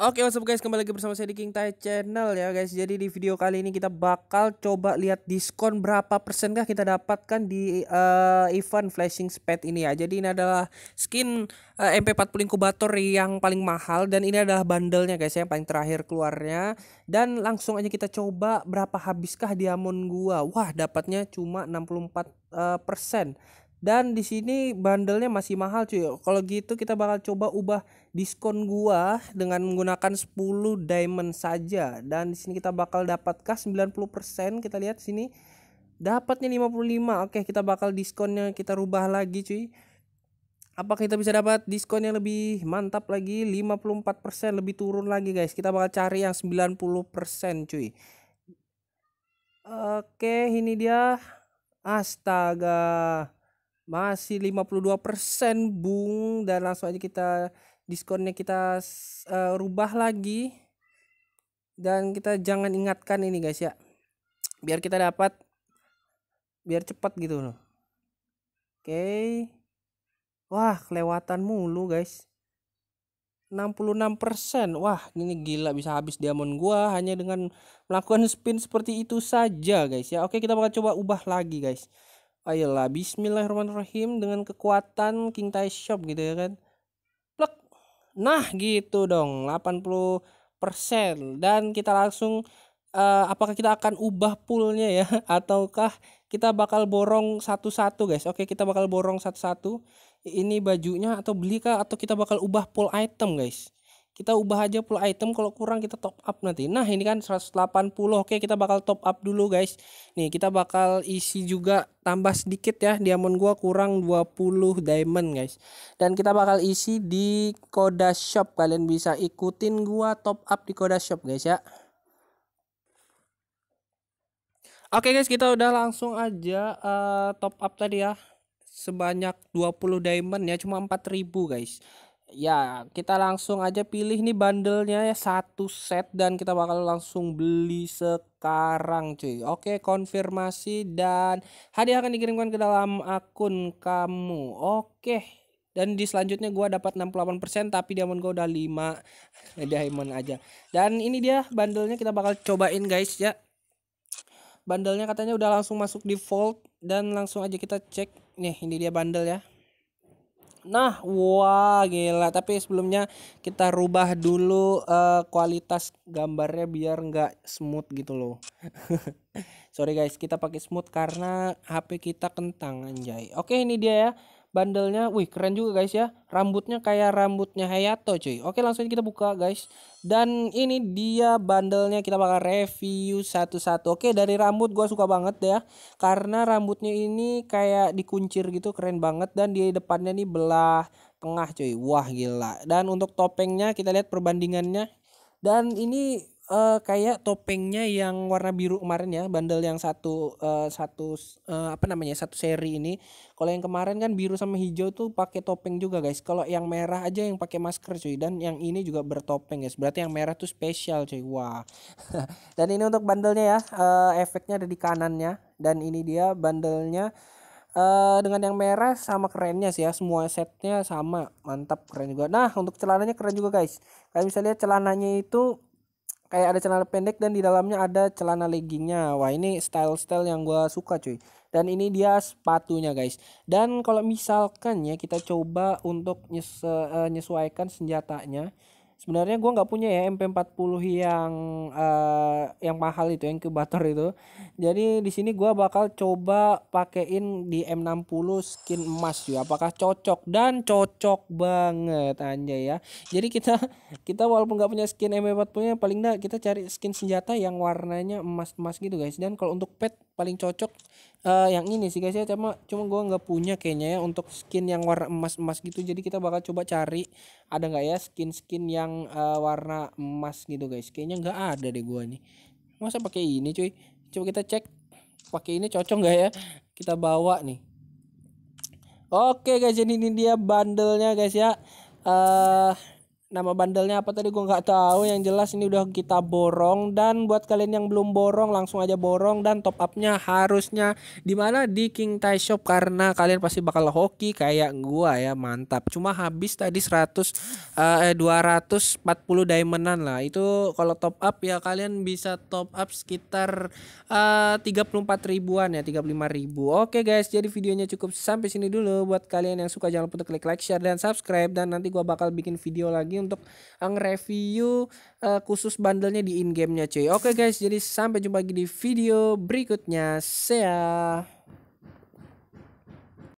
Oke, okay, what's up guys? Kembali lagi bersama saya di King Tai Channel ya guys. Jadi di video kali ini kita bakal coba lihat diskon berapa persen kah kita dapatkan di uh, eh, event Flashing speed ini ya. Jadi ini adalah skin eh, uh, MP40 inkubator yang paling mahal dan ini adalah bandelnya guys ya, yang paling terakhir keluarnya. Dan langsung aja kita coba berapa habiskah diamond gua. Wah, dapatnya cuma 64 uh, eh, persen dan di sini bandelnya masih mahal cuy. Kalau gitu kita bakal coba ubah diskon gua dengan menggunakan 10 diamond saja. Dan di sini kita bakal dapatkah 90%? Kita lihat sini. Dapatnya 55. Oke, kita bakal diskonnya kita rubah lagi cuy. Apakah kita bisa dapat diskon yang lebih mantap lagi? 54% lebih turun lagi guys. Kita bakal cari yang 90% cuy. Oke, ini dia. Astaga masih 52% bung dan langsung aja kita diskonnya kita uh, rubah lagi dan kita jangan ingatkan ini guys ya biar kita dapat biar cepat gitu loh oke okay. wah kelewatan mulu guys 66% wah ini gila bisa habis diamond gua hanya dengan melakukan spin seperti itu saja guys ya oke kita bakal coba ubah lagi guys ayolah bismillahirrahmanirrahim dengan kekuatan King Tai Shop gitu ya kan plek nah gitu dong 80% dan kita langsung uh, apakah kita akan ubah poolnya ya ataukah kita bakal borong satu-satu guys oke kita bakal borong satu-satu ini bajunya atau beli kah atau kita bakal ubah pool item guys kita ubah aja pula item kalau kurang kita top up nanti nah ini kan 180 oke kita bakal top up dulu guys nih kita bakal isi juga tambah sedikit ya diamond gua kurang 20 diamond guys dan kita bakal isi di koda shop kalian bisa ikutin gua top up di koda shop guys ya Oke guys kita udah langsung aja uh, top up tadi ya sebanyak 20 diamond ya cuma 4000 guys ya kita langsung aja pilih nih bandelnya ya satu set dan kita bakal langsung beli sekarang cuy oke konfirmasi dan hadiah akan dikirimkan ke dalam akun kamu oke dan di selanjutnya gua dapat 68% tapi diamond gua udah 5 diamond aja dan ini dia bandelnya kita bakal cobain guys ya bandelnya katanya udah langsung masuk default dan langsung aja kita cek nih ini dia bandel ya Nah, wah gila. Tapi sebelumnya kita rubah dulu uh, kualitas gambarnya biar nggak smooth gitu loh. Sorry guys, kita pakai smooth karena HP kita kentang anjay. Oke, ini dia ya bandelnya wih keren juga guys ya rambutnya kayak rambutnya Hayato cuy oke langsung kita buka guys dan ini dia bandelnya kita bakal review satu-satu oke dari rambut gua suka banget ya karena rambutnya ini kayak dikuncir gitu keren banget dan di depannya nih belah tengah cuy wah gila dan untuk topengnya kita lihat perbandingannya dan ini uh, kayak topengnya yang warna biru kemarin ya bandel yang satu uh, satu uh, apa namanya satu seri ini kalau yang kemarin kan biru sama hijau tuh pakai topeng juga guys kalau yang merah aja yang pakai masker cuy dan yang ini juga bertopeng guys berarti yang merah tuh spesial cuy wah dan ini untuk bandelnya ya uh, efeknya ada di kanannya dan ini dia bandelnya Uh, dengan yang merah sama kerennya sih ya semua setnya sama mantap keren juga nah untuk celananya keren juga guys kalian bisa lihat celananya itu kayak ada celana pendek dan di dalamnya ada celana leggingnya wah ini style-style yang gue suka cuy dan ini dia sepatunya guys dan kalau misalkan ya kita coba untuk nyes uh, eh, nyesuaikan senjatanya sebenarnya gue nggak punya ya MP40 yang uh, yang mahal itu yang kebator itu jadi di sini gue bakal coba pakein di M60 skin emas juga apakah cocok dan cocok banget aja ya jadi kita kita walaupun nggak punya skin MP40 nya paling enggak kita cari skin senjata yang warnanya emas-emas gitu guys dan kalau untuk pet paling cocok uh, yang ini sih guys ya cuma cuma gue nggak punya kayaknya ya untuk skin yang warna emas emas gitu jadi kita bakal coba cari ada nggak ya skin skin yang uh, warna emas gitu guys kayaknya nggak ada deh gue nih masa pakai ini cuy coba kita cek pakai ini cocok nggak ya kita bawa nih oke guys jadi ini dia bandelnya guys ya eh uh, Nama bandelnya apa tadi gue nggak tahu. Yang jelas ini udah kita borong dan buat kalian yang belum borong langsung aja borong dan top upnya harusnya di mana di King Thai Shop karena kalian pasti bakal hoki kayak gua ya mantap. Cuma habis tadi 100 eh, 240 eh, diamondan lah. Itu kalau top up ya kalian bisa top up sekitar eh, 34 ribuan ya 35 ribu. Oke guys jadi videonya cukup sampai sini dulu. Buat kalian yang suka jangan lupa untuk klik like, share dan subscribe dan nanti gua bakal bikin video lagi untuk eh, nge-review uh, khusus bandelnya di in-game-nya cuy. Oke okay, guys, jadi sampai jumpa lagi di video berikutnya. See ya.